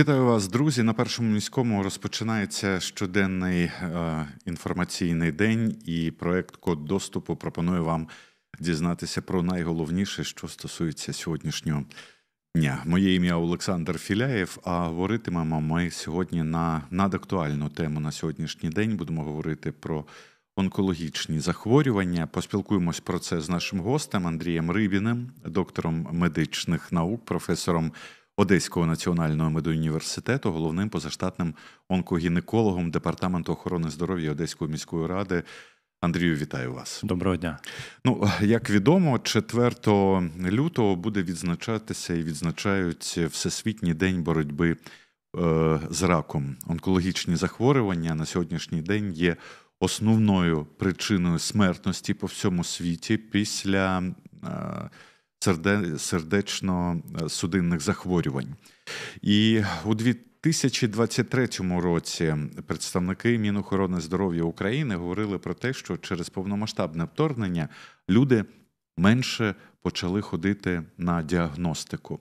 Вітаю вас, друзі. На першому міському розпочинається щоденний е, інформаційний день, і проект Код доступу пропонує вам дізнатися про найголовніше, що стосується сьогоднішнього дня. Моє ім'я Олександр Філяєв. А говоритимемо ми сьогодні на надактуальну тему на сьогоднішній день. Будемо говорити про онкологічні захворювання. Поспілкуємось про це з нашим гостем Андрієм Рибіним, доктором медичних наук, професором. Одеського національного медуніверситету, головним позаштатним онкогінекологом департаменту охорони здоров'я Одеської міської ради. Андрію, вітаю вас. Доброго дня. Ну як відомо, 4 лютого буде відзначатися і відзначають всесвітній день боротьби е, з раком. Онкологічні захворювання на сьогоднішній день є основною причиною смертності по всьому світі після. Е, сердечно-судинних е, захворювань. І у 2023 році представники Мінохорони здоров'я України говорили про те, що через повномасштабне вторгнення люди менше почали ходити на діагностику.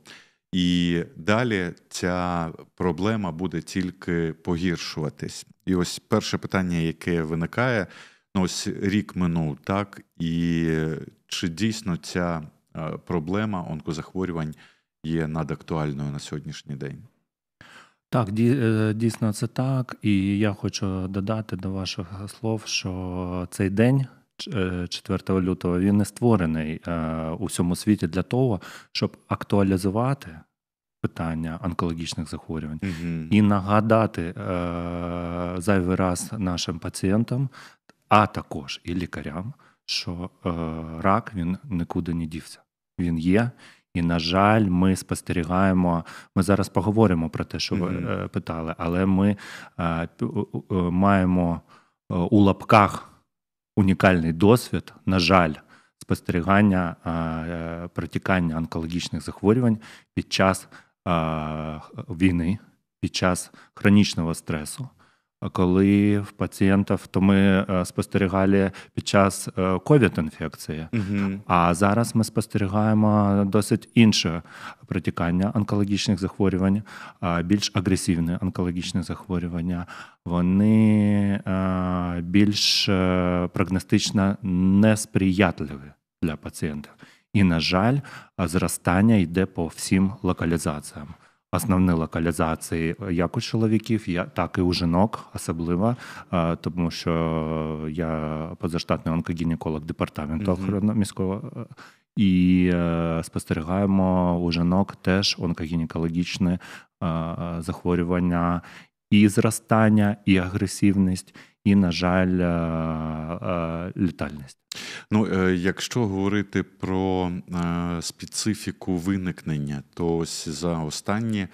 І далі ця проблема буде тільки погіршуватись. І ось перше питання, яке виникає, ну ось рік минув, так і е, чи дійсно ця Е, проблема онкозахворювань є надактуальною на сьогоднішній день. Так, е, дійсно це так. І я хочу додати до ваших слов, що цей день. 4 е, лютого він не створений у всьому світі для того, щоб актуалізувати питання онкологічних захворювань угу. і нагадати зайвий раз нашим пацієнтам, а також і лікарям, що рак він нікуди не дівся він є. І, на жаль, ми спостерігаємо. Ми зараз поговоримо про те, що ви mm-hmm. питали, але ми е, е маємо е, у лапках унікальний досвід, на жаль, спостерігання е, протікання онкологічних захворювань під час е, війни, під час хронічного стресу коли в пацієнтів, то ми е, спостерігали під час е, ковід-інфекції, угу. а зараз ми спостерігаємо досить інше протікання онкологічних захворювань, е, більш агресивні онкологічні захворювання. Вони більш прогностично несприятливі для пацієнтів. І, на жаль, зростання йде по всім локалізаціям основні локалізації е, як у чоловіків, так і у жінок, особливо е, тому, що я позаштатний онкогінеколог департаменту охорони міського. Е, і спостерігаємо у жінок теж онкогінекологічне захворювання і зростання, і агресивність і, на жаль, е, е, літальність. Ну, е, якщо говорити про специфіку виникнення, то ось за останні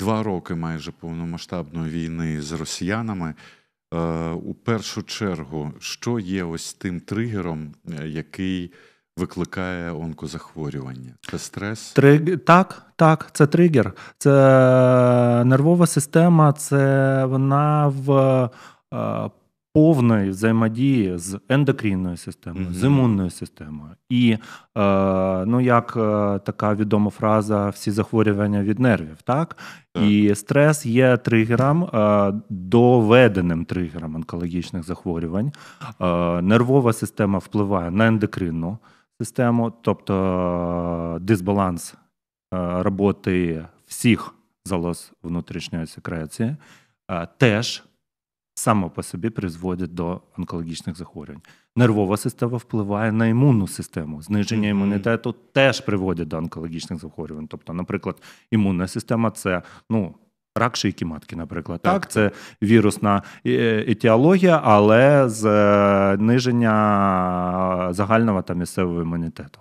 два роки майже повномасштабної війни з росіянами. У першу чергу, що є ось тим тригером, який викликає онкозахворювання? Це стрес? Три... Так, так, це тригер. Це нервова система, це вона в. Е, повної взаємодії з ендокрінною системою, mm-hmm. з імунною системою. І е, ну як е, така відома фраза, всі захворювання від нервів, так? mm І стрес є тригером, доведеним тригером онкологічних захворювань. Нервова система впливає на ендокринну систему, тобто дисбаланс роботи всіх залоз внутрішньої секреції. Теж само по собі призводять до онкологічних захворювань. Нервова система впливає на імунну систему. Зниження імунітету теж приводить до онкологічних захворювань. Тобто, наприклад, імунна система це ну. Рак шийки матки, наприклад, так, так це вірусна е, етіологія, але е, зниження е, загального та місцевого імунітету.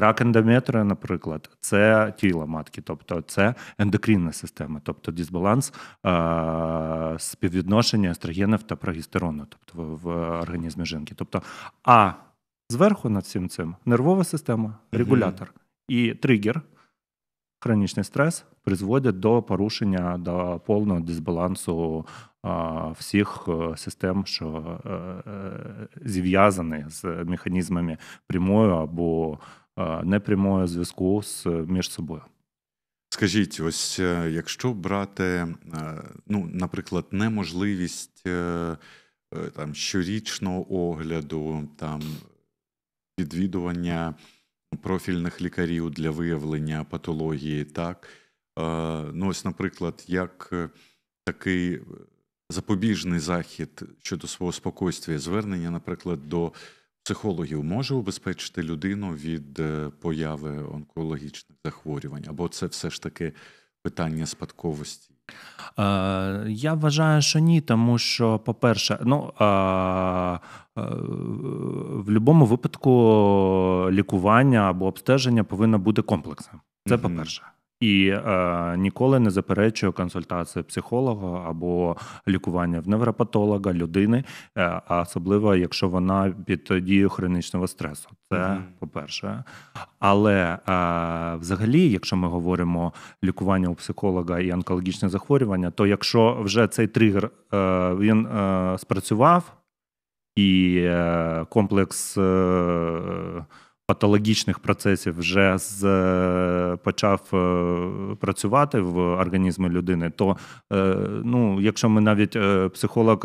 Рак ендометрію, наприклад, це тіло матки, тобто це ендокрінна система, тобто дисбаланс е- співвідношення естрогенів та прогестерону, тобто в, в організмі жінки. Тобто, а зверху над всім цим нервова система, регулятор і тригер. Хронічний стрес призводять до порушення до повного дисбалансу е, всіх е, систем, що е, зв'язані з механізмами прямої або Е, непрямого зв'язку з між собою. Скажіть, ось е, якщо брати, е, ну, наприклад, неможливість там щорічного огляду, там відвідування профільних лікарів для виявлення патології, так ну ось, наприклад, як такий запобіжний захід щодо свого спокойствия, звернення, наприклад, до психологів може убезпечити людину від е, появи онкологічних захворювань, або це все ж таки питання спадковості? Е, я вважаю, що ні, тому що, по-перше, ну е, в будь-якому випадку лікування або обстеження повинно бути комплексом. Це по-перше. І е, ніколи не заперечую консультацію психолога або лікування в невропатолога людини, е, особливо якщо вона під дією хронічного стресу. Це mm-hmm. по-перше. Але е, взагалі, якщо ми говоримо лікування у психолога і онкологічне захворювання, то якщо вже цей тригер е, він е, спрацював і е, комплекс патологічних процесів вже з, е, почав е, працювати в організмі людини, то е, ну, якщо ми навіть психолог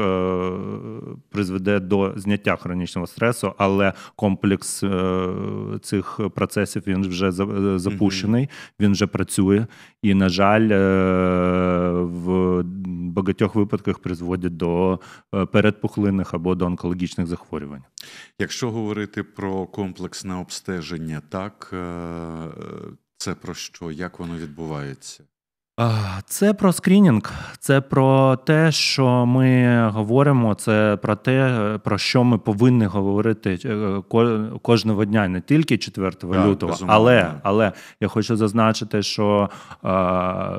призведе до зняття хронічного стресу, але комплекс цих процесів він вже запущений, він вже працює, і на жаль, в багатьох випадках призводить до передпухлинних або до онкологічних захворювань. Якщо говорити про комплексне обстеження, так е, це про що? Як воно відбувається? Це про скрінінг, це про те, що ми говоримо, це про те, е, про що ми повинні говорити е, кожного дня, не тільки 4 так, лютого, але але я хочу зазначити, що а,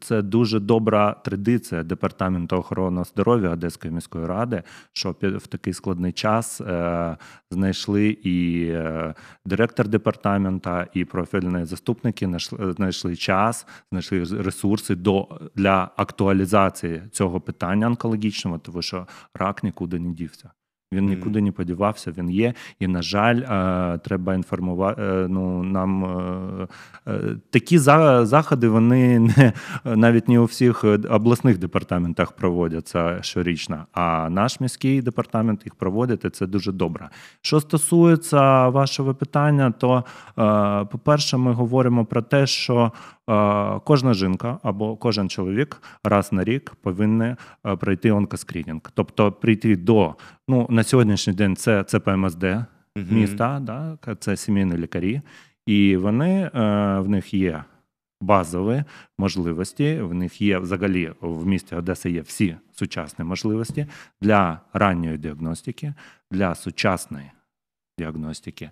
це дуже добра традиція департаменту охорони здоров'я Одеської міської ради, що в такий складний час а, е, знайшли і директор департамента, і профільні заступники знайшли час, знайшли свої ресурси до для актуалізації цього питання онкологічного, тому що рак нікуди не дівся. Він нікуди не подівався, він є. І, на жаль, е, треба інформувати. Е, ну нам е, такі заходи вони не навіть не у всіх обласних департаментах проводяться щорічно. А наш міський департамент їх проводить, і це дуже добре. Що стосується вашого питання, то по перше, ми говоримо про те, що Е, кожна жінка або кожен чоловік раз на рік повинен е, пройти онкоскрінінг. Тобто прийти до ну на сьогоднішній день це це ПМСД міста, да, це сімейні лікарі, і вони е, в них є. Базові можливості в них є взагалі в місті Одеса є всі сучасні можливості для ранньої діагностики, для сучасної діагностики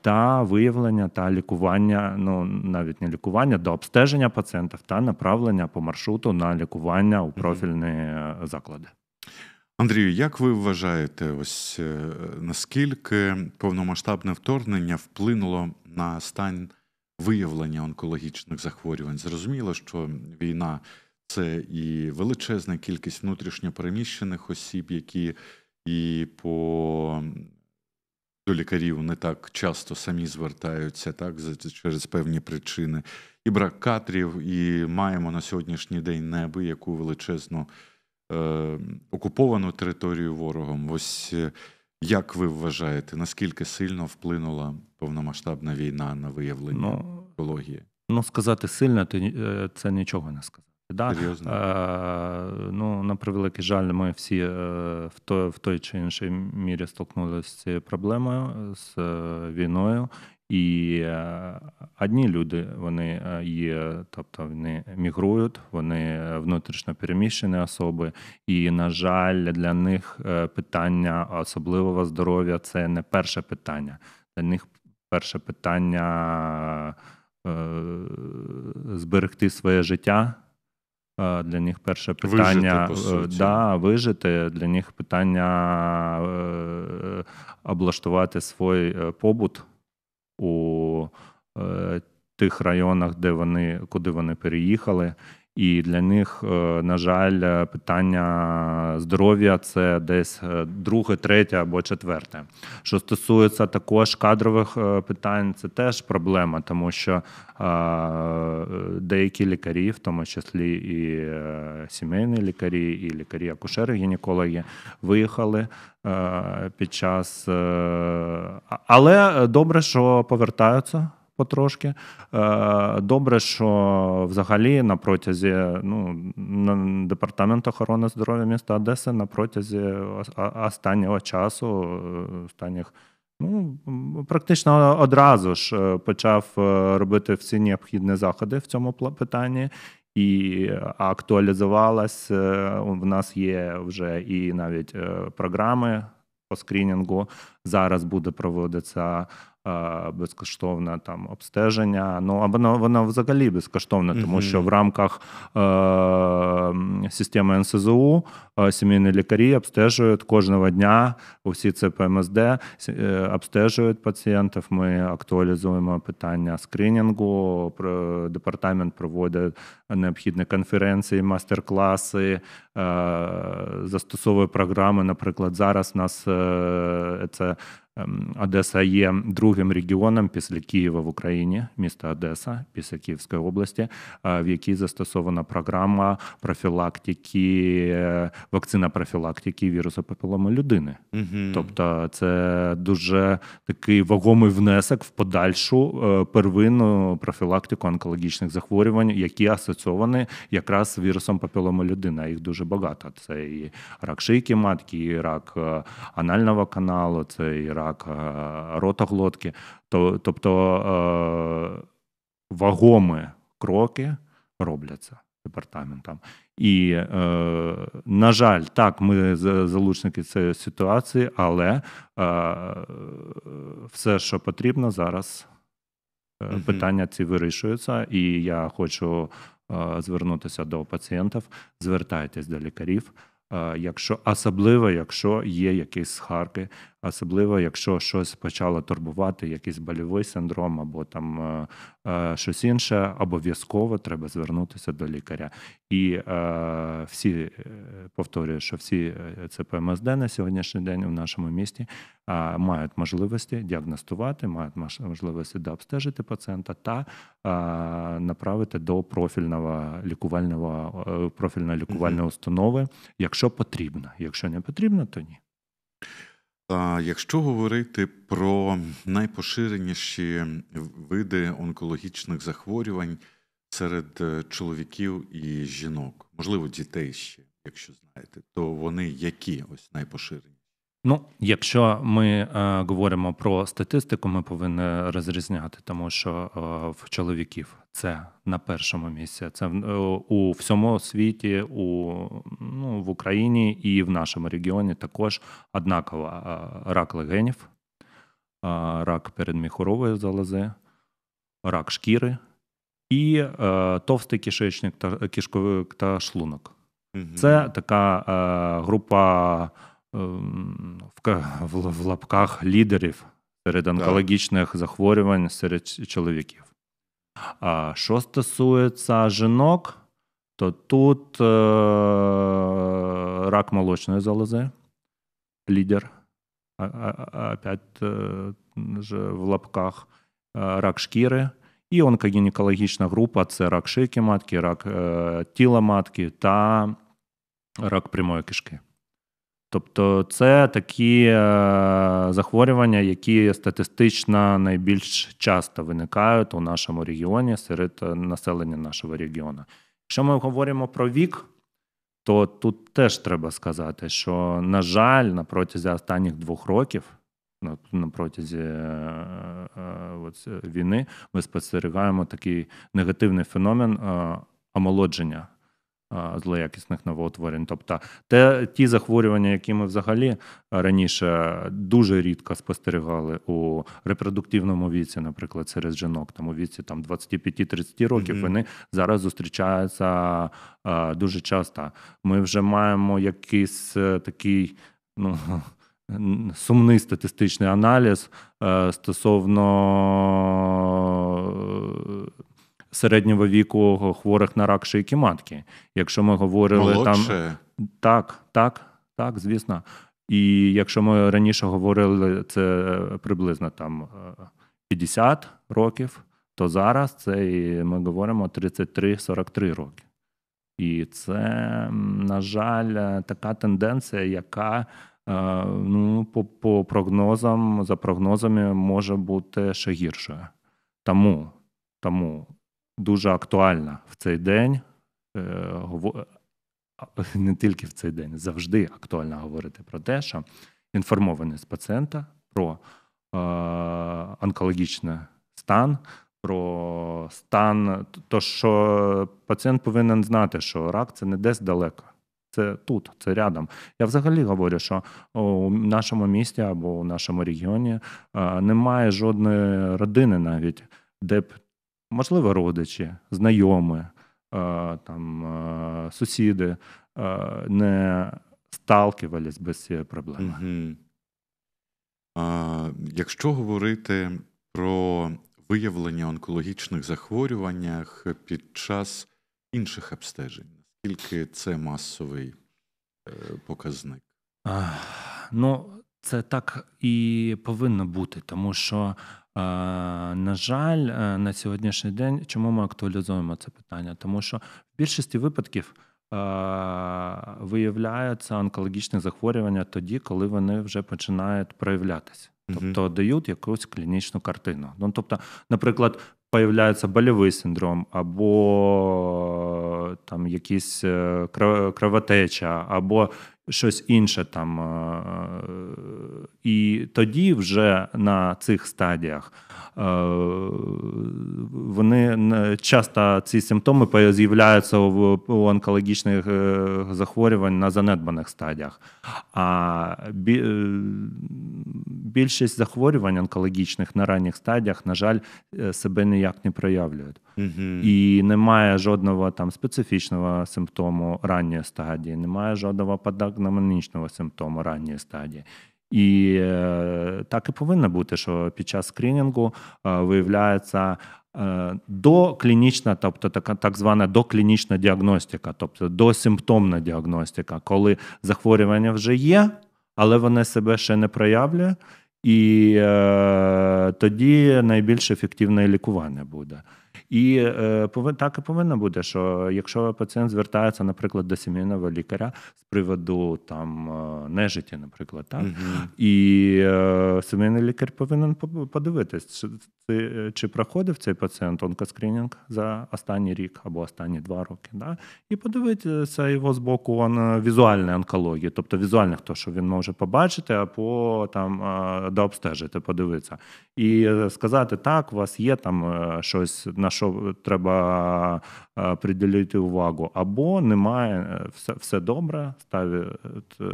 та виявлення та лікування, ну навіть не лікування, до обстеження пацієнтів та направлення по маршруту на лікування у профільні е, заклади. Андрію, як ви вважаєте, ось е, наскільки повномасштабне вторгнення вплинуло на стан виявлення онкологічних захворювань? Зрозуміло, що війна це і величезна кількість внутрішньопереміщених осіб, які і по до лікарів не так часто самі звертаються, так через певні причини. І брак кадрів, і маємо на сьогоднішній день неби, яку величезну е, окуповану територію ворогом. Ось е, як ви вважаєте, наскільки сильно вплинула повномасштабна війна на виявлення ну, екології? Ну, ну сказати сильно, то е, це нічого не сказати. Да? Серйозно? Е, ну, На превеликий жаль, ми всі е, в той, в той чи іншій мірі столкнулися з цією проблемою, з е, війною. І е, одні люди вони є, тобто вони мігрують, вони внутрішньо переміщені особи, і на жаль, для них питання особливого здоров'я це не перше питання. Для них перше питання зберегти своє життя. Е, для них перше питання вижити, е, да, вижити, для них питання е, облаштувати свій побут у тих районах, де вони куди вони переїхали, і для них, е, на жаль, е, питання здоров'я це десь е, друге, третє або четверте. Що стосується також кадрових питань, це теж проблема, тому що деякі лікарі, в тому числі і сімейні лікарі, і лікарі акушери гінекологи виїхали. Під час, але добре, що повертаються потрошки. Е, добре, що взагалі на протязі ну, департамент охорони здоров'я міста Одеси на протязі останнього часу, е, останніх. Ну, практично одразу ж е, почав робити всі необхідні заходи в цьому питанні, і актуалізувалась. В нас є вже і навіть програми по скринінгу. Зараз буде проводитися Е, безкоштовне там обстеження. Ну або вона, воно взагалі безкоштовне, тому що в рамках е, системи НСЗУ е, сімейні лікарі обстежують кожного дня усі це ПМСД, е, обстежують пацієнтів. Ми актуалізуємо питання скринінгу. Департамент проводить необхідні конференції, мастер-класи, застосовує програми. Наприклад, зараз у нас це Ем, Одеса є другим регіоном після Києва в Україні, міста Одеса, після Київської області, е, в якій застосована програма профілактики, е, вакцина профілактики вірусу папіломи людини. Угу. Тобто, це дуже такий вагомий внесок в подальшу е, первинну профілактику онкологічних захворювань, які асоційовані якраз з вірусом папіломи людини. Їх дуже багато. Це і рак шийки матки, і рак анального каналу, це і рак так, е, рота глотки, тобто е, вагомі кроки робляться департаментом. І, е, на жаль, так, ми залучники цієї ситуації, але все, що потрібно зараз, питання ці вирішуються, і я хочу звернутися до пацієнтів. Звертайтесь до лікарів, якщо особливо, якщо є якісь схарки особливо якщо щось почало турбувати, якийсь больовий синдром, або там е, е щось інше, обов'язково треба звернутися до лікаря. І е, всі е, повторюю, що всі е, ЦПМСД на сьогоднішній день в нашому місті е, мають можливості діагностувати, мають можливості дообстежити пацієнта та направити до профільного лікувального профільної лікувальної установи, якщо потрібно. Якщо не потрібно, то ні. Якщо говорити про найпоширеніші види онкологічних захворювань серед е, чоловіків і жінок, можливо, дітей ще, якщо знаєте, то вони які ось найпоширені? Ну, якщо ми е, говоримо про статистику, ми повинні розрізняти, тому що е, в чоловіків це на першому місці. Це е, у всьому світі, у ну, в Україні і в нашому регіоні також однаково е, рак легенів, е, рак передміхорової залози, рак шкіри і товстий кишечник та кишковик та шлунок. Це така група в лапках лідерів серед онкологічних захворювань серед чоловіків. А що стосується жінок, то тут рак молочної залози, лідер. А, а, а, опять же в лапках рак шкіри. І онкогінекологічна група це рак шийки матки, рак тіла матки та рак прямої кишки. Тобто це такі е, захворювання, які статистично найбільш часто виникають у нашому регіоні серед е, населення нашого регіону. Якщо ми говоримо про вік, то тут теж треба сказати, що, на жаль, на протязі останніх двох років, на протязі е, е, е, війни, ми спостерігаємо такий негативний феномен е, омолодження злоякісних новоутворень. Тобто те, ті захворювання, які ми взагалі е, раніше дуже рідко спостерігали у репродуктивному віці, наприклад, серед жінок, там у віці там 25-30 років, mm вони зараз зустрічаються е, дуже часто. Ми вже маємо якийсь е, такий. ну, Сумний статистичний аналіз стосовно середнього віку хворих на рак шийки матки. Якщо ми говорили Молодше. там так, так, так, звісно. І якщо ми раніше говорили це приблизно там 50 е, років, то зараз це ми говоримо 33-43 роки. І це, на жаль, е, така тенденція, яка е, ну, по по прогнозам, за прогнозами, може бути ще гіршою. Тому тому дуже актуальна в цей день. Е, не тільки в цей день, завжди актуально говорити про те, що інформованість пацієнта про е, онкологічний стан, про стан, то що пацієнт повинен знати, що рак це не десь далеко, це тут, це рядом. Я взагалі говорю, що у нашому місті або у нашому регіоні е, немає жодної родини навіть, де б можливо, родичі, знайомі, е, там, е, сусіди е, не сталкивались без цієї проблеми. Угу. А, Якщо говорити про виявлення онкологічних захворюваннях під час інших обстежень, наскільки це масовий показник? А, Ну, це так і повинно бути, тому що Е, на жаль, е, на сьогоднішній день, чому ми актуалізуємо це питання? Тому що в більшості випадків е, виявляються онкологічні захворювання тоді, коли вони вже починають проявлятися. Тобто дають якусь клінічну картину. Ну, Тобто, наприклад, появляється больовий синдром, або там якісь кровотеча, або щось інше там. Е, і тоді вже на цих стадіях е, вони часто ці симптоми з'являються у онкологічних е, захворювань на занедбаних стадіях. А більшість захворювань онкологічних на ранніх стадіях, на жаль, себе ніяк не проявляють. mm І немає жодного там специфічного симптому ранньої стадії, немає жодного так, гномонічного симптому ранньої стадії. І е, так і повинно бути, що під час скринінгу е, виявляється е, доклінічна, тобто така так звана доклінічна діагностика, тобто досимптомна діагностика, коли захворювання вже є, але воно себе ще не проявляє, і тоді найбільш ефективне лікування буде. І е, так і повинно бути, що якщо пацієнт звертається, наприклад, до сімейного лікаря з приводу там е, нежиті, наприклад, так угу. і е, сімейний лікар повинен подивитись, чи, чи проходив цей пацієнт онкоскринінг за останній рік або останні два роки, да? і подивитися його з боку он, е, візуальної онкології, тобто візуальних, хто що він може побачити, або там е, дообстежити, подивитися, і сказати так, у вас є там щось на що треба е, приділити увагу, або немає е, все все добре, ставить е,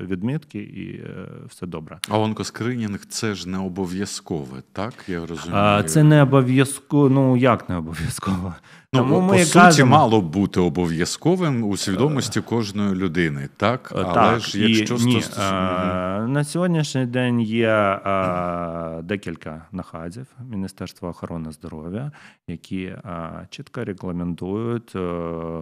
відмітки і все добре. А онкоскринінг це ж не обов'язкове, так я розумію. Це не обов'язково. Ну як не обов'язково? Ну, Тому по суті, кажемо... мало бути обов'язковим у свідомості е. кожної людини, так? Е, Але так, ж якщо і, ні, стос... Е, на сьогоднішній день є а, декілька наказів Міністерства охорони здоров'я, які а, чітко регламентують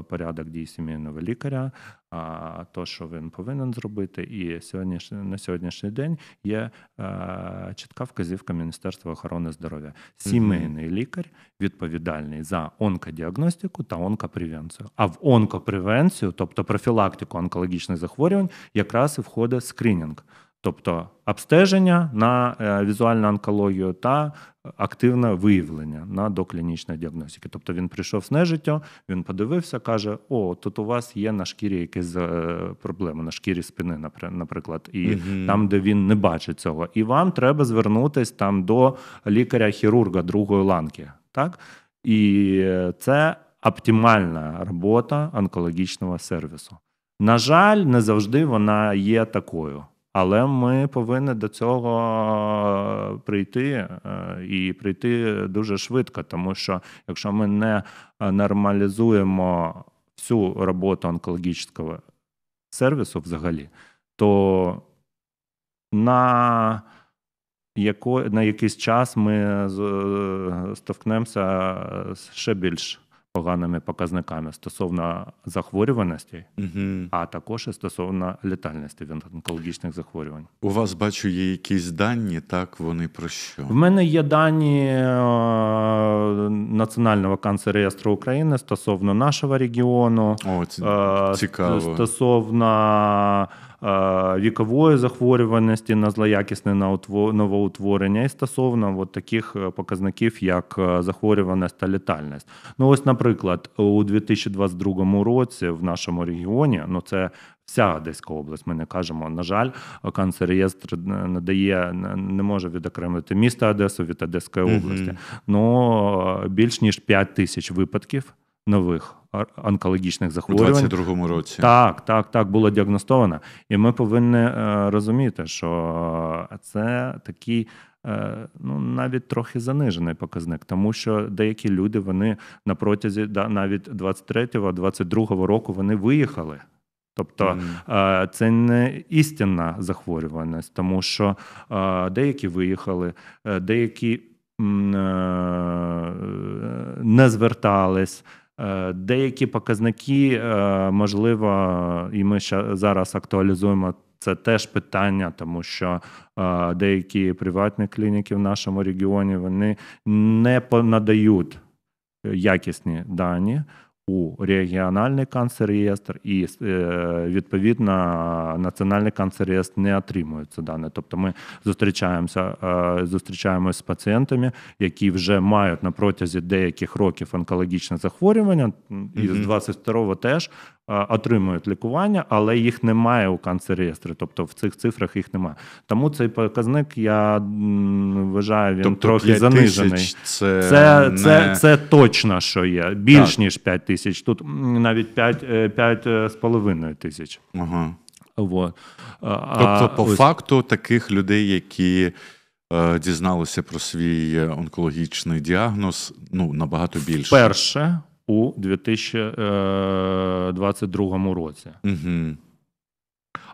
порядок дій сімейного лікаря, а, то, що він повинен зробити. І сьогодніш, на сьогоднішній день є а, е, чітка вказівка Міністерства охорони здоров'я. Сімейний лікар відповідальний за онкодіагностику та онкопревенцію. А в онкопревенцію, тобто профілактику онкологічних захворювань, якраз і входить скринінг тобто обстеження на е, візуальну онкологію та активне виявлення на доклінічної діагностики. Тобто він прийшов з нежиття, він подивився, каже: О, тут у вас є на шкірі якісь е, проблеми, на шкірі спини, наприклад, і угу. там, де він не бачить цього, і вам треба звернутися там до лікаря-хірурга другої ланки, так і це оптимальна робота онкологічного сервісу. На жаль, не завжди вона є такою. Але ми повинні до цього е, прийти е, і прийти дуже швидко, тому що якщо ми не е, нормалізуємо всю роботу онкологічного сервісу взагалі, то на яко, на якийсь час ми стовкнемося ще більш поганими показниками стосовно захворюваності, угу. а також і стосовно літальності від онкологічних захворювань. У вас бачу, є якісь дані. Так вони про що в мене є дані е, національного канцереєстру України стосовно нашого регіону. О, е, цікаво. стосовно Е, вікової захворюваності на злоякісне новоутворення і стосовно от таких е, показників, як е, захворюваність та літальність. Ну ось, наприклад, у 2022 році в нашому регіоні, ну це вся Одеська область, ми не кажемо, на жаль, канцереєстр надає, не може відокремити місто Одесу від Одеської області. mm Ну більш ніж 5 тисяч випадків нових онкологічних захворювань. У 22-му році. Так, так, так, було діагностовано. І ми повинні е, розуміти, що е, це такий е, ну навіть трохи занижений показник, тому що деякі люди вони на протязі навіть 23-го, 22-го року вони виїхали. Тобто mm. це не істинна захворюваність, тому що деякі виїхали, деякі не звертались. Е, деякі показники, е, можливо, і ми ще зараз актуалізуємо це теж питання, тому що е, деякі приватні клініки в нашому регіоні вони не надають якісні дані у регіональний канцереєстр і е, відповідно національний канцерєстр не отримує це дані. Тобто ми зустрічаємося, е, зустрічаємося з пацієнтами, які вже мають на протязі деяких років онкологічне захворювання, і з 22-го теж Е, отримують лікування, але їх немає у канцереєстрі, тобто в цих цифрах їх немає. Тому цей показник я вважаю, він тобто трохи 5 занижений. Це це, не... це, це, точно, що є. Більш так. ніж 5 тисяч. Тут навіть 5,5 е, е, тисяч. Ага. Вот. Тобто, по ось... факту, таких людей, які. Дізналися про свій онкологічний діагноз ну набагато більше. Перше, у 2022 е, році. Угу.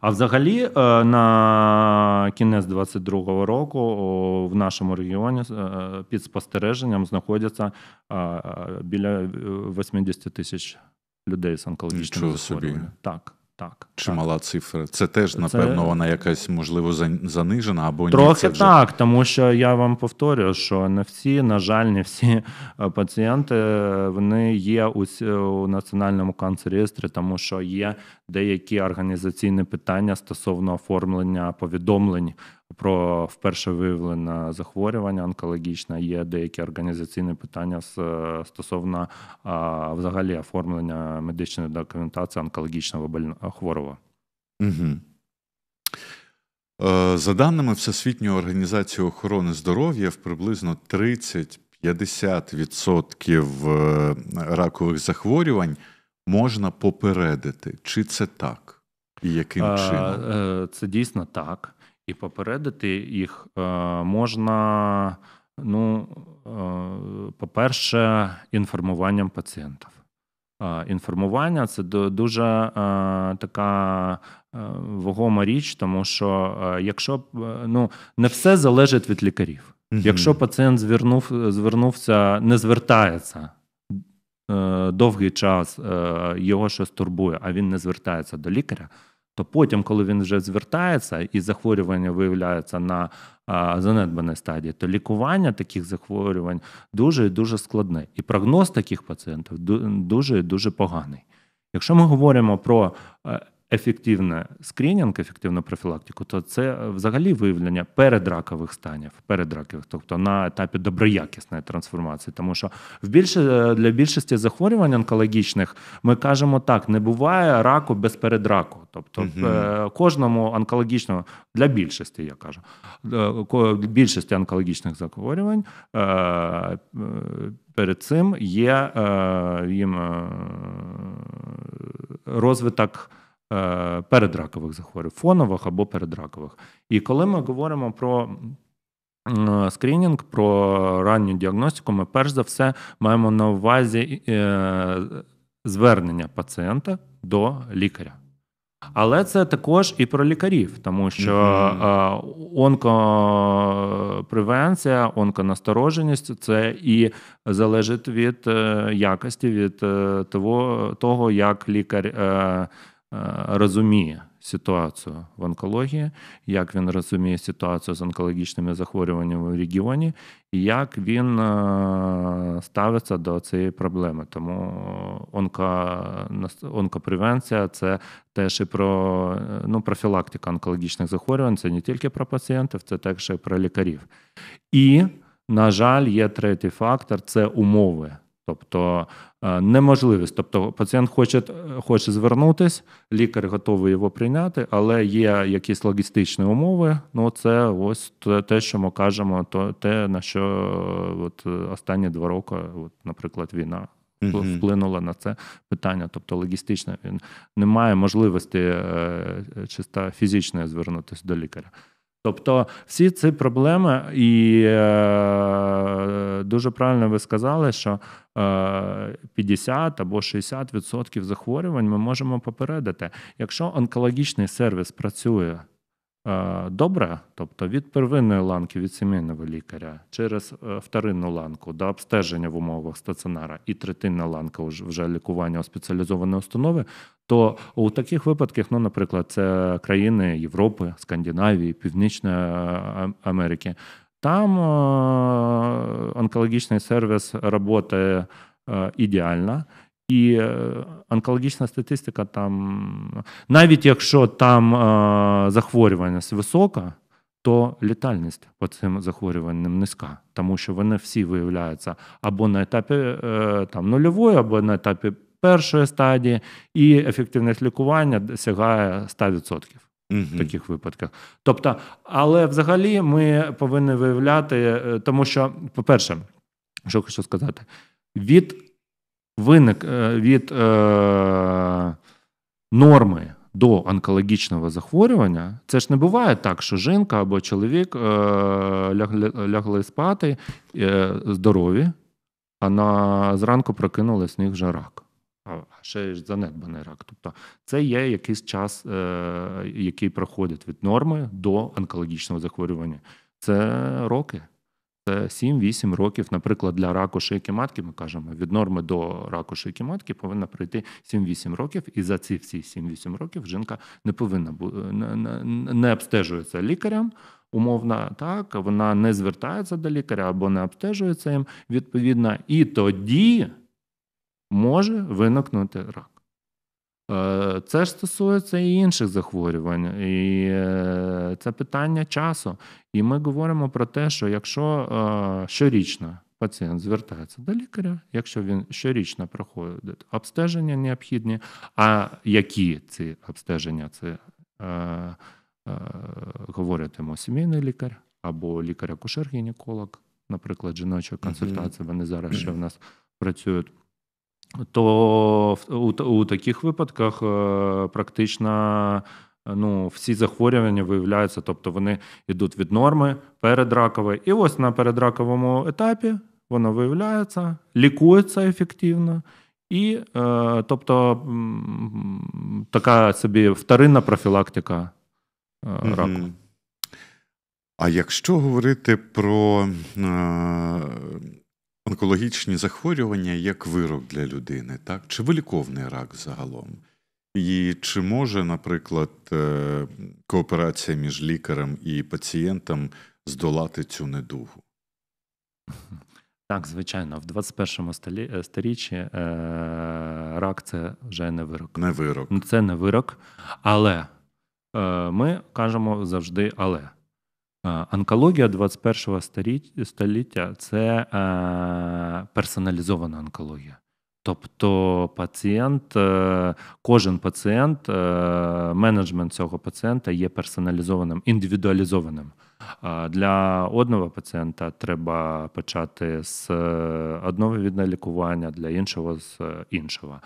А взагалі, е, на кінець 2022 року в нашому регіоні е, під спостереженням знаходяться біля 80 тисяч людей з онкологічними захворюваннями. Так так. Чимала так. цифра. Це теж, напевно, це... вона якась, можливо, занижена або Трохи ні. Трохи вже... так, тому що я вам повторюю, що не всі, на жаль, не всі е, пацієнти вони є у, у національному канцереєстрі, тому що є деякі організаційні питання стосовно оформлення повідомлень про вперше виявлене захворювання онкологічне. Є деякі організаційні питання е, стосовно е, взагалі оформлення медичної документації онкологічного хворого. Угу. За даними Всесвітньої організації охорони здоров'я, в приблизно 30-50% ракових захворювань можна попередити. Чи це так? І яким чином? Це дійсно так і попередити їх е, можна. Ну, е, по-перше, інформуванням пацієнтів. Е, інформування це дуже така вагома річ, тому що якщо ну не все залежить від лікарів. Якщо пацієнт звернув, звернувся, не звертається довгий час, його щось турбує, а він не звертається до лікаря то потім, коли він вже звертається і захворювання виявляється на занедбаній стадії, то лікування таких захворювань дуже і дуже складне. І прогноз таких пацієнтів дуже і дуже поганий. Якщо ми говоримо про е, ефективне скринінг, ефективну профілактику, то це взагалі виявлення передракових станів, передракових, тобто на етапі доброякісної трансформації. Тому що в більше е, для більшості захворювань онкологічних ми кажемо так: не буває раку без передраку. Тобто угу. кожному онкологічному для більшості, я кажу, е, більшості онкологічних захворювань перед цим є їм розвиток. Е, передракових захворювань, фонових або передракових. І коли ми говоримо про е, скринінг, про ранню діагностику, ми перш за все маємо на увазі е, звернення пацієнта до лікаря. Але це також і про лікарів, тому що mm-hmm. онкопревенція, онконастороженість це і залежить від якості, від того як лікар Е, розуміє ситуацію в онкології, як він розуміє ситуацію з онкологічними захворюваннями в регіоні, і як він е, ставиться до цієї проблеми. Тому онко, онкопревенція це теж і про ну, профілактика онкологічних захворювань, це не тільки про пацієнтів, це також і про лікарів. І, на жаль, є третій фактор це умови. Тобто е, неможливість. Тобто, пацієнт хоче е, хоче звернутися, лікар готовий його прийняти, але є якісь логістичні умови. Ну, це ось те, що ми кажемо, то те, на що от останні два роки, от, наприклад, війна вплинула на це питання. Тобто, логістична, він немає можливості е, чисто фізично звернутися до лікаря. Тобто всі ці проблеми, і е, дуже правильно ви сказали, що е, 50 або 60% захворювань ми можемо попередити. Якщо онкологічний сервіс працює Е, добре, тобто від первинної ланки від сімейного лікаря через е, вторинну ланку до обстеження в умовах стаціонара і третинна ланка вже лікування у спеціалізованої установи, то у таких випадках, ну, наприклад, це країни Європи, Скандинавії, Північної е, Америки. Там онкологічний сервіс працює ідеально, і е, онкологічна статистика там, навіть якщо там е, захворюваність висока, то літальність по цим захворюванням низька, тому що вони всі виявляються або на етапі е, там нульової, або на етапі першої стадії, і ефективність лікування сягає 100%. В таких випадках, тобто, але взагалі ми повинні виявляти, е, тому що, по-перше, що хочу сказати, від виник е, від е, норми до онкологічного захворювання, це ж не буває так, що жінка або чоловік е, лягли, лягли спати е, здорові, а на зранку прокинулась них вже рак. А ще ж занедбаний рак. Тобто це є якийсь час, е, який проходить від норми до онкологічного захворювання. Це роки. Це 7-8 років, наприклад, для раку шийки матки, ми кажемо, від норми до раку шийки матки повинна пройти 7-8 років, і за ці всі 7-8 років жінка не повинна бути не обстежується лікарем. Умовно, так вона не звертається до лікаря або не обстежується їм відповідно, і тоді може виникнути рак. Е, це ж стосується і інших захворювань, і е, це питання часу. І ми говоримо про те, що якщо е, щорічно пацієнт звертається до лікаря, якщо він щорічно проходить обстеження необхідні, а які ці обстеження це говорить сімейний лікар або лікар акушер гінеколог наприклад, жіночої консультації, вони зараз ще в нас працюють то у, у таких випадках е, практично ну, всі захворювання виявляються, тобто вони йдуть від норми передракової. І ось на передраковому етапі воно виявляється, лікується ефективно. І е, тобто така собі вторинна профілактика е, раку. А якщо говорити про онкологічні захворювання як вирок для людини, так? Чи виліковний рак загалом? І чи може, наприклад, е, кооперація між лікарем і пацієнтом здолати цю недугу? Так, звичайно, в 21 е, сторіччі е, рак це вже не вирок. Не вирок. Це не вирок. Але е, ми кажемо завжди але. Онкологія 21-го століття це персоналізована онкологія. Тобто пацієнт, е, кожен пацієнт, е, менеджмент цього пацієнта є персоналізованим, індивідуалізованим. Для одного пацієнта треба почати з е, одного відна лікування, для іншого з іншого.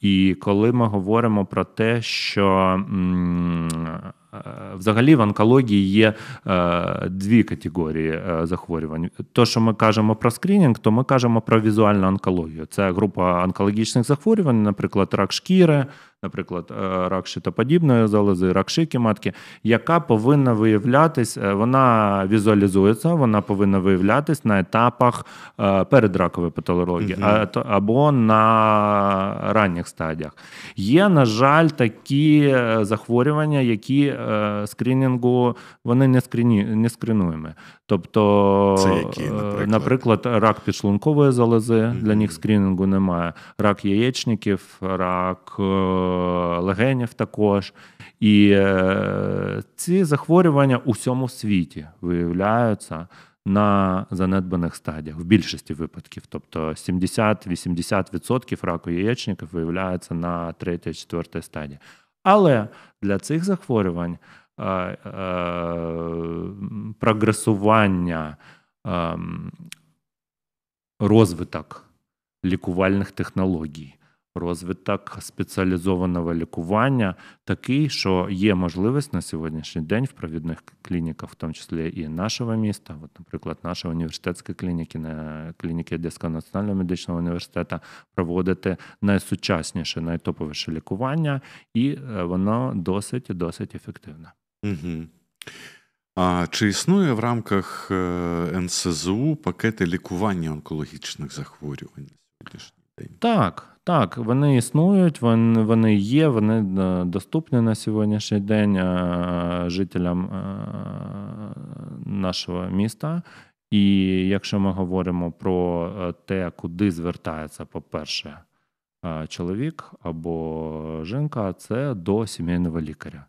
І коли ми говоримо про те, що Е, взагалі в онкології є е, дві категорії е, захворювань. То, що ми кажемо про скринінг, то ми кажемо про візуальну онкологію. Це група онкологічних захворювань, наприклад, рак шкіри, наприклад, е, рак щитоподібної залози, рак шийки матки, яка повинна виявлятись, е, вона візуалізується, вона повинна виявлятись на етапах е, передракової патології угу. або на ранніх стадіях. Є, на жаль, такі захворювання, які скринінгу вони не скрінуємо. Тобто, е, наприклад? наприклад, рак підшлункової залози mm-hmm. для них скрінінгу немає, рак яєчників, рак е, легенів також. І е, ці захворювання у всьому світі виявляються. На занедбаних стадіях в більшості випадків, тобто 70-80% раку яєчників виявляється на 3-4 стадії. Але для цих захворювань Е, е, прогресування, ем, розвиток лікувальних технологій, розвиток спеціалізованого лікування такий, що є можливість на сьогоднішній день в провідних клініках, в тому числі і нашого міста, от, наприклад, наша університетська клініки, на клініки Одеського національного медичного університету, проводити найсучасніше, найтоповіше лікування, і е, воно досить досить ефективне. Угу. А чи існує в рамках е, НСЗУ пакети лікування онкологічних захворювань на сьогоднішній день? Так. Так, вони існують, вони є, вони е, доступні на сьогоднішній день е, жителям нашого міста. І якщо ми говоримо про те, куди звертається, по-перше, чоловік або жінка, це до сімейного лікаря.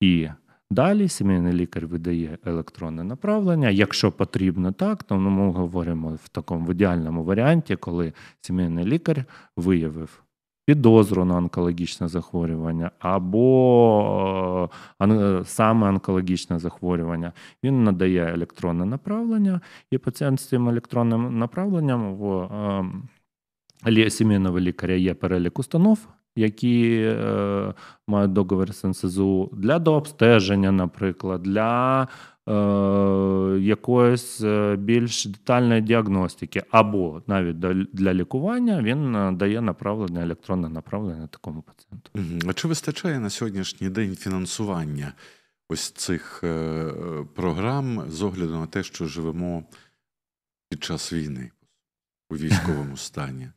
І Далі сімейний лікар видає електронне направлення. Якщо потрібно так, то ми говоримо в такому в ідеальному варіанті, коли сімейний лікар виявив підозру на онкологічне захворювання або е, е, саме онкологічне захворювання. Він надає електронне направлення, і пацієнт з цим електронним направленням в ем, сімейного лікаря є перелік установ які е, мають договір з НСЗУ для дообстеження, наприклад, для е, якоїсь е, більш детальної діагностики, або навіть для лікування він е, дає направлення, електронне направлення такому пацієнту. А чи вистачає на сьогоднішній день фінансування ось цих е, програм з огляду на те, що живемо під час війни у військовому стані?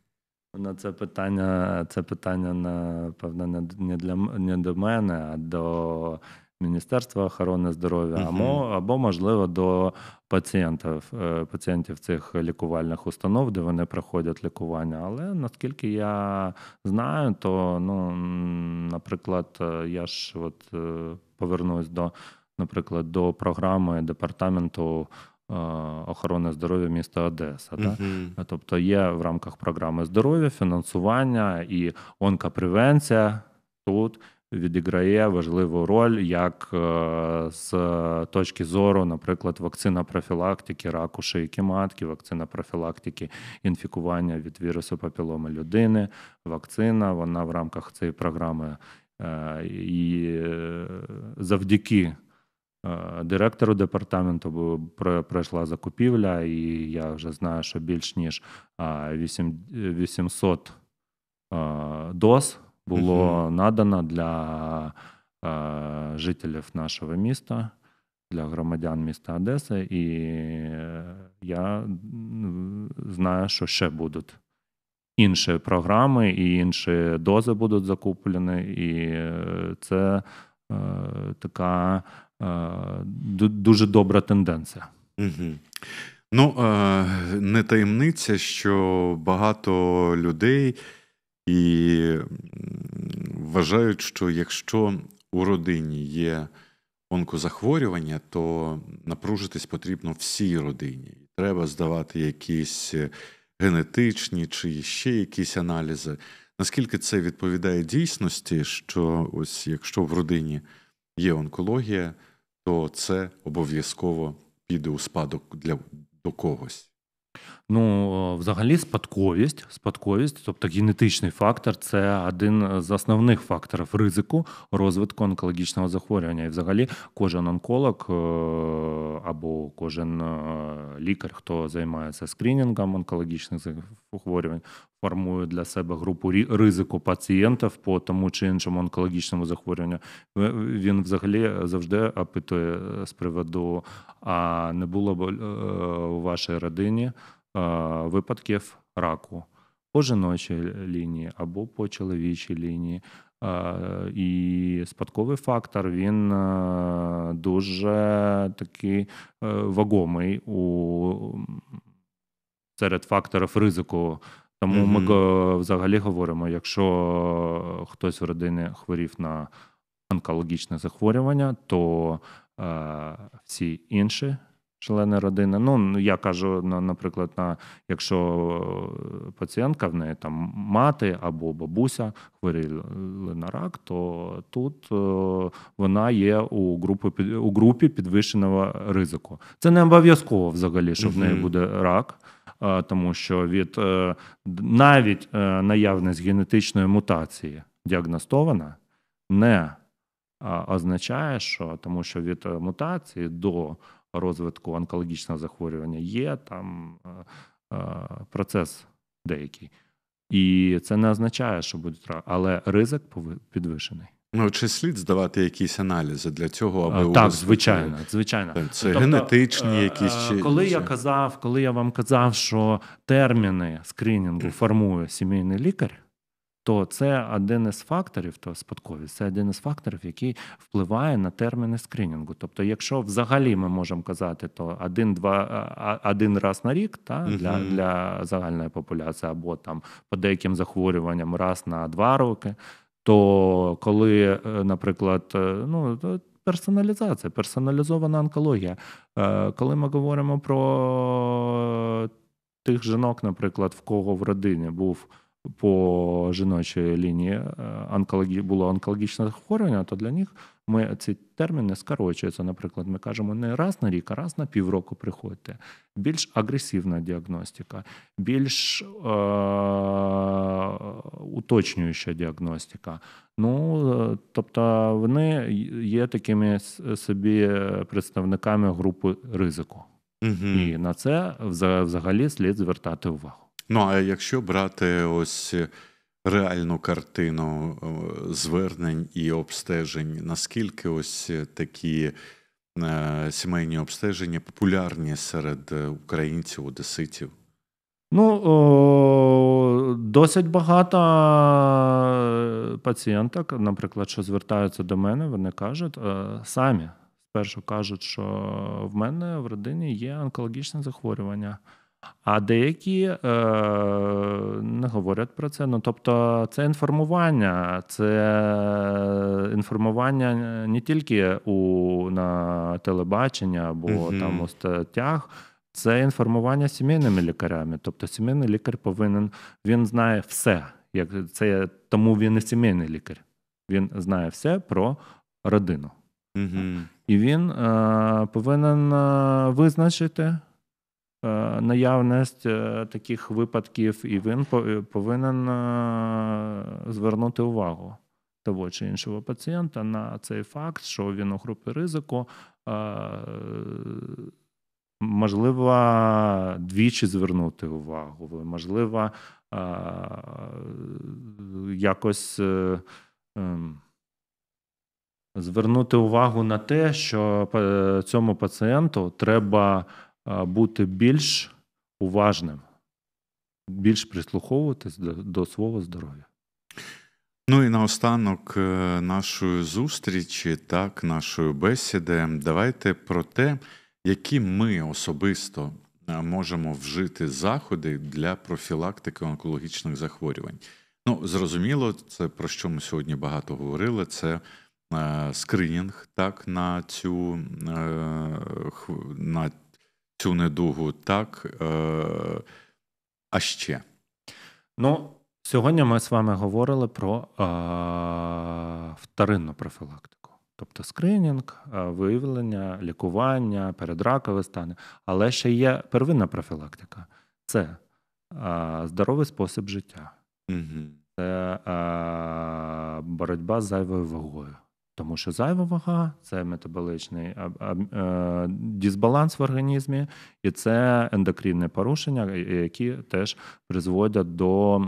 На ну, це питання, це питання, напевно, не для не до мене, а до Міністерства охорони здоров'я uh або, або, можливо, до пацієнтів е, пацієнтів цих лікувальних установ, де вони проходять лікування. Але наскільки я знаю, то, ну, наприклад, е, я ж от е, повернусь до, наприклад, до програми департаменту. Е, охорони здоров'я міста Одеса. Uh-huh. Тобто є в рамках програми здоров'я, фінансування і онкопревенція тут. Відіграє важливу роль, як е, з точки зору, наприклад, вакцина профілактики раку шийки матки, вакцина профілактики інфікування від вірусу папіломи людини. Вакцина вона в рамках цієї програми е, і завдяки Е, директору департаменту, пройшла закупівля, і я вже знаю, що більш ніж 800 е, доз було надано для е, жителів нашого міста. Для громадян міста Одеси, і я знаю, що ще будуть інші програми і інші дози будуть закуплені, і це е, така дуже добра тенденція. Угу. Ну, е, не таємниця, що багато людей і вважають, що якщо у родині є онкозахворювання, то напружитись потрібно всій родині. Треба здавати якісь генетичні чи ще якісь аналізи. Наскільки це відповідає дійсності, що ось якщо в родині є онкологія? то це обов'язково піде у спадок для до когось. Ну, е, взагалі, спадковість, спадковість, тобто генетичний фактор, це один з основних факторів ризику розвитку онкологічного захворювання. І взагалі кожен онколог е, або кожен е, лікар, хто займається скринінгом онкологічних захворювань, Формує для себе групу ризику пацієнтів по тому чи іншому онкологічному захворюванню. Він взагалі завжди опитує з приводу: а не було б е, у вашій родині е, випадків раку по жіночій лінії або по чоловічій лінії. Е, і спадковий фактор він дуже такий вагомий у серед факторів ризику тому mm -hmm. ми взагалі говоримо: якщо хтось в родині хворів на онкологічне захворювання, то е, всі інші члени родини, ну я кажу, наприклад, на якщо е, пацієнтка в неї там мати або бабуся хворіли е, на рак, то тут е, вона є у групі у групі підвищеного ризику. Це не обов'язково взагалі, що mm -hmm. в неї буде рак. Е, тому що від е, навіть е, наявність генетичної мутації діагностована не означає, що тому що від мутації до розвитку онкологічного захворювання є там процес деякий. І це не означає, що будуть, трав, але ризик підвищений. Ну, чи слід здавати якісь аналізи для цього, аби е, так, звичайно, звичайно. Е, це тобто, генетичні е, якісь чи коли я казав, коли я вам казав, що терміни скринінгу формує сімейний лікар, то це один із факторів, то спадковість, це один із факторів, який впливає на терміни скринінгу. Тобто, якщо взагалі ми можемо казати, то один-два один раз на рік та для для загальної популяції, або там по деяким захворюванням раз на два роки. То коли, е, наприклад, е, ну персоналізація, персоналізована онкологія, е, коли ми говоримо про тих жінок, наприклад, в кого в родині був по жіночій лінії онкологі було онкологічне захворювання, то для них ми ці терміни скорочуються. Наприклад, ми кажемо не раз на рік, а раз на півроку приходьте. Більш агресивна діагностика, більш е- уточнююча діагностика. Ну е, тобто, вони є такими собі представниками групи ризику, угу. і на це взагалі слід звертати увагу. Ну а якщо брати ось реальну картину е, звернень і обстежень, наскільки ось такі е, сімейні обстеження популярні серед е, українців, одеситів? Ну, о, досить багато пацієнток, наприклад, що звертаються до мене, вони кажуть самі спершу кажуть, що в мене в родині є онкологічне захворювання. А деякі е, не говорять про це. Ну тобто, це інформування, це інформування не тільки у на телебаченні або uh там у статтях. Це інформування сімейними лікарями. Тобто, сімейний лікар повинен він знає все. Як це тому він і сімейний лікар. Він знає все про родину, Угу. і він е, повинен е, визначити. Е, наявність е, таких випадків, і він е, повинен звернути увагу того чи іншого пацієнта на цей факт, що він у групі ризику. Можливо, двічі звернути увагу, можливо, якось ем, звернути увагу на те, що цьому пацієнту треба. Е, бути більш уважним, більш прислуховуватись до, до свого здоров'я. Ну і наостанок е, нашої зустрічі, так, нашої бесіди, давайте про те, які ми особисто е, можемо вжити заходи для профілактики онкологічних захворювань. Ну, зрозуміло, це про що ми сьогодні багато говорили: це скринінг так, на цю на цю недугу, так? Е, А ще. Ну, сьогодні ми з вами говорили про е, вторинну профілактику. Тобто скринінг, е, виявлення, лікування, передракове стане. Але ще є первинна профілактика це е, здоровий спосіб життя. Угу. Це е, боротьба з зайвою вагою. Тому що зайва вага це метаболічний е, дисбаланс в організмі, і це ендокринне порушення, е, які теж призводять до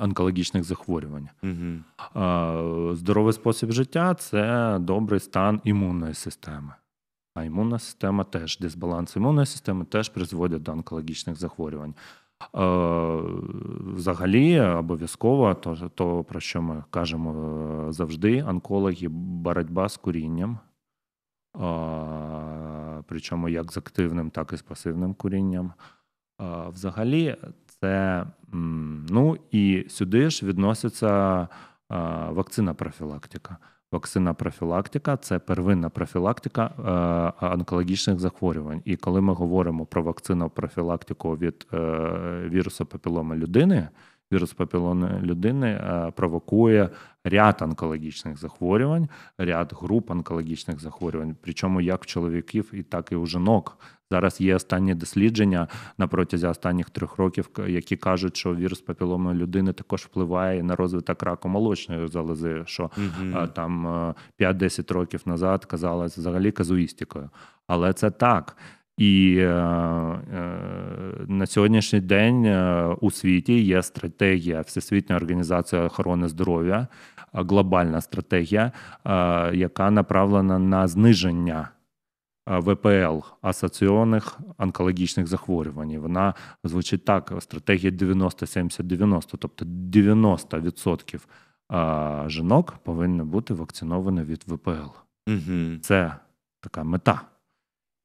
онкологічних захворювань. Угу. Здоровий спосіб життя це добрий стан імунної системи. А імунна система теж дисбаланс імунної системи теж призводить до онкологічних захворювань. Е, взагалі, обов'язково, то, то про що ми кажемо е, завжди, онкологи, боротьба з курінням, е, причому як з активним, так і з пасивним курінням. Взагалі, це ну і сюди ж відноситься вакцина профілактика вакцина профілактика це первинна профілактика е, онкологічних захворювань. І коли ми говоримо про вакцину профілактику від е, вірусу папіломи людини вірус папілони людини е, провокує ряд онкологічних захворювань, ряд груп онкологічних захворювань, причому як в чоловіків, і так і у жінок. Зараз є останні дослідження на протязі останніх трьох років, які кажуть, що вірус папіломи людини також впливає на розвиток раку молочної залози, що угу. там 5-10 е, років назад казалось взагалі казуїстикою. Але це так. І е, е, на сьогоднішній день е, у світі є стратегія Всесвітня організація охорони здоров'я, глобальна стратегія, яка направлена на зниження ВПЛ асоційованих онкологічних захворювань. Вона звучить так: стратегія 90-70-90, тобто 90% жінок повинні бути вакциновані від ВПЛ. Угу. Це така мета.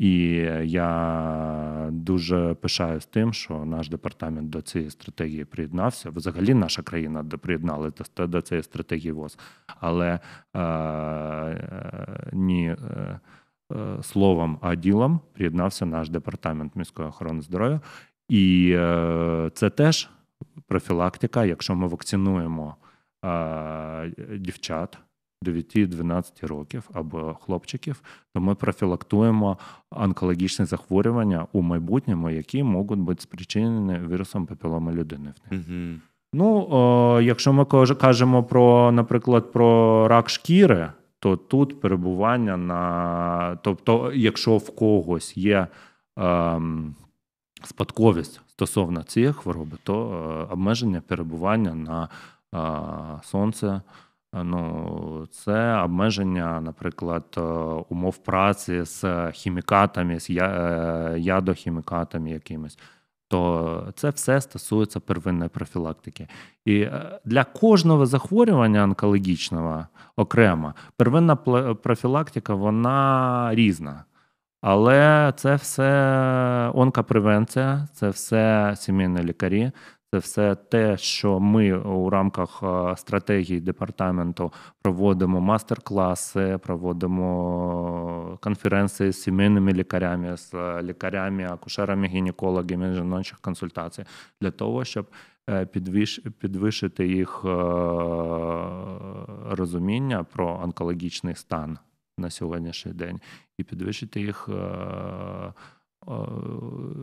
І я дуже пишаюсь тим, що наш департамент до цієї стратегії приєднався. Взагалі, наша країна приєдналася до цієї стратегії ВОЗ, але е, е ні е, е, словом, а ділом приєднався наш департамент міської охорони здоров'я, і е, це теж профілактика, якщо ми вакцинуємо е, дівчат. 9-12 років або хлопчиків, то ми профілактуємо онкологічні захворювання у майбутньому, які можуть бути спричинені вірусом папіломи людини. Угу. Ну, о, е, якщо ми кажемо про, наприклад, про рак шкіри, то тут перебування на тобто, якщо в когось є ем, спадковість стосовно цієї хвороби, то е, обмеження перебування на е, сонце. Ну, це обмеження, наприклад, е, умов праці з хімікатами, з е, ядохімікатами якимись. То це все стосується первинної профілактики. І е, для кожного захворювання онкологічного окремо первинна профілактика вона різна. Але це все онкопревенція, це все сімейні лікарі, це все те, що ми у рамках е, стратегії департаменту проводимо мастер-класи, проводимо конференції з сімейними лікарями, з е, лікарями, акушерами, гінекологами жіночих консультацій для того, щоб е, підвищити їх розуміння про онкологічний стан на сьогоднішній день і підвищити їх. Е,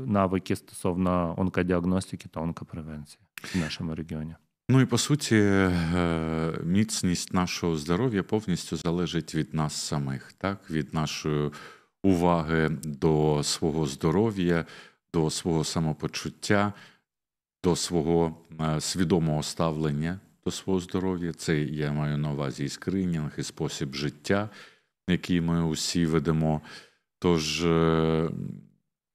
навики стосовно онкодіагностики та онкопревенції в нашому регіоні. Ну і по суті, е, міцність нашого здоров'я повністю залежить від нас самих, так від нашої уваги до свого здоров'я, до свого самопочуття, до свого е, свідомого ставлення до свого здоров'я. Це я маю на увазі і скринінг, і спосіб життя, який ми усі ведемо. Тож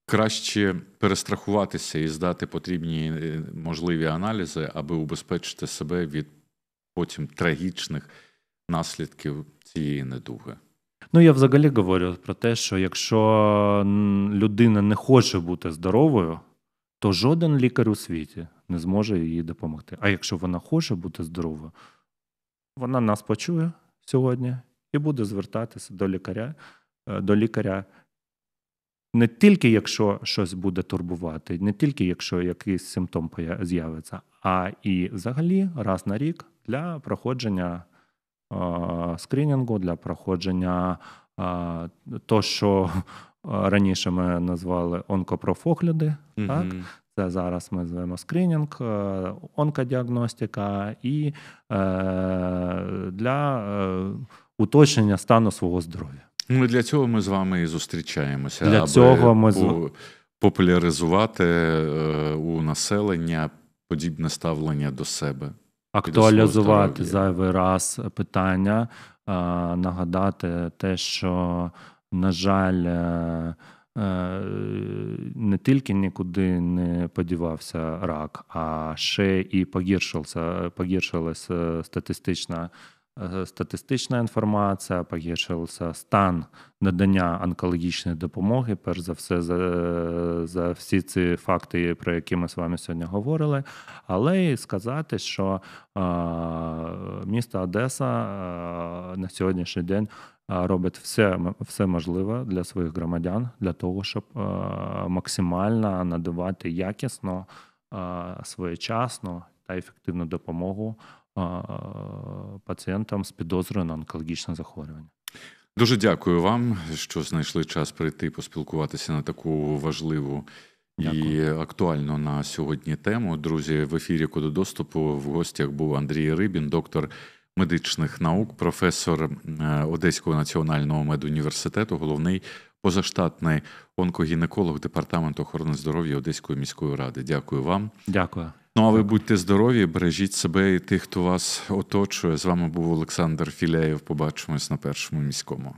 Краще перестрахуватися і здати потрібні е, можливі аналізи, аби убезпечити себе від потім трагічних наслідків цієї недуги. Ну я взагалі говорю про те, що якщо людина не хоче бути здоровою, то жоден лікар у світі не зможе їй допомогти. А якщо вона хоче бути здоровою, вона нас почує сьогодні і буде звертатися до лікаря. Е, до лікаря не тільки якщо щось буде турбувати, не тільки якщо якийсь симптом з'явиться, а і взагалі раз на рік для проходження скринінгу, для проходження то, що раніше ми назвали онкопрофогляди, mm так. Це зараз ми звемо скринінг, онкодіагностика і е, для е, уточнення стану свого здоров'я. Ну, Для цього ми з вами і зустрічаємося. Для аби цього ми по популяризувати е, у населення подібне ставлення до себе. Актуалізувати зайвий раз питання, е, нагадати те, що, на жаль, е, не тільки нікуди не подівався рак, а ще і погіршилася погіршилася статистична Е, статистична інформація, погіршився стан надання онкологічної допомоги. Перш за все, за, за всі ці факти, про які ми з вами сьогодні говорили. Але і сказати, що е, місто Одеса е, на сьогоднішній день. Робить все все можливе для своїх громадян для того, щоб е, максимально надавати якісно, е, своєчасно та ефективну допомогу пацієнтам з підозрою на онкологічне захворювання. Дуже дякую вам, що знайшли час прийти поспілкуватися на таку важливу. Дякую. І актуально на сьогодні тему. Друзі, в ефірі коду доступу в гостях був Андрій Рибін, доктор медичних наук, професор е, Одеського національного медуніверситету, головний позаштатний онкогінеколог департаменту охорони здоров'я Одеської міської ради. Дякую вам. Дякую. Ну а ви будьте здорові, бережіть себе і тих, хто вас оточує. З вами був Олександр Філяєв. Побачимось на першому міському.